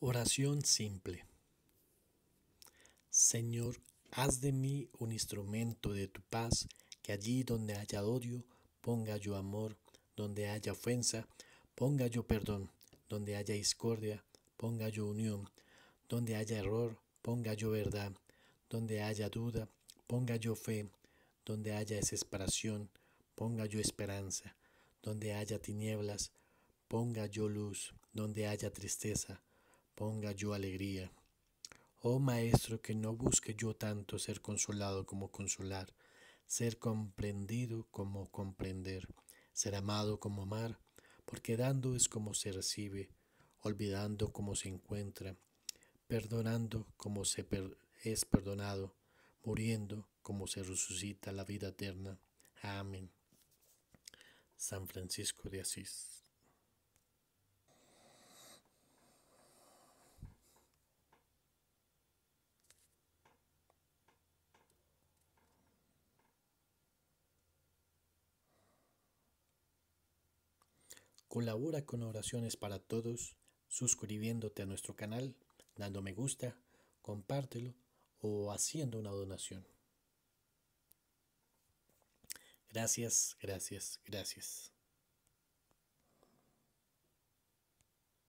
Oración simple. Señor, haz de mí un instrumento de tu paz, que allí donde haya odio, ponga yo amor, donde haya ofensa, ponga yo perdón, donde haya discordia, ponga yo unión, donde haya error, ponga yo verdad, donde haya duda, ponga yo fe, donde haya desesperación, ponga yo esperanza, donde haya tinieblas, ponga yo luz, donde haya tristeza, ponga yo alegría. Oh Maestro, que no busque yo tanto ser consolado como consolar, ser comprendido como comprender, ser amado como amar, porque dando es como se recibe, olvidando como se encuentra, perdonando como se es perdonado, muriendo como se resucita la vida eterna. Amén. San Francisco de Asís. Colabora con Oraciones para Todos suscribiéndote a nuestro canal, dándome me gusta, compártelo o haciendo una donación. Gracias, gracias, gracias.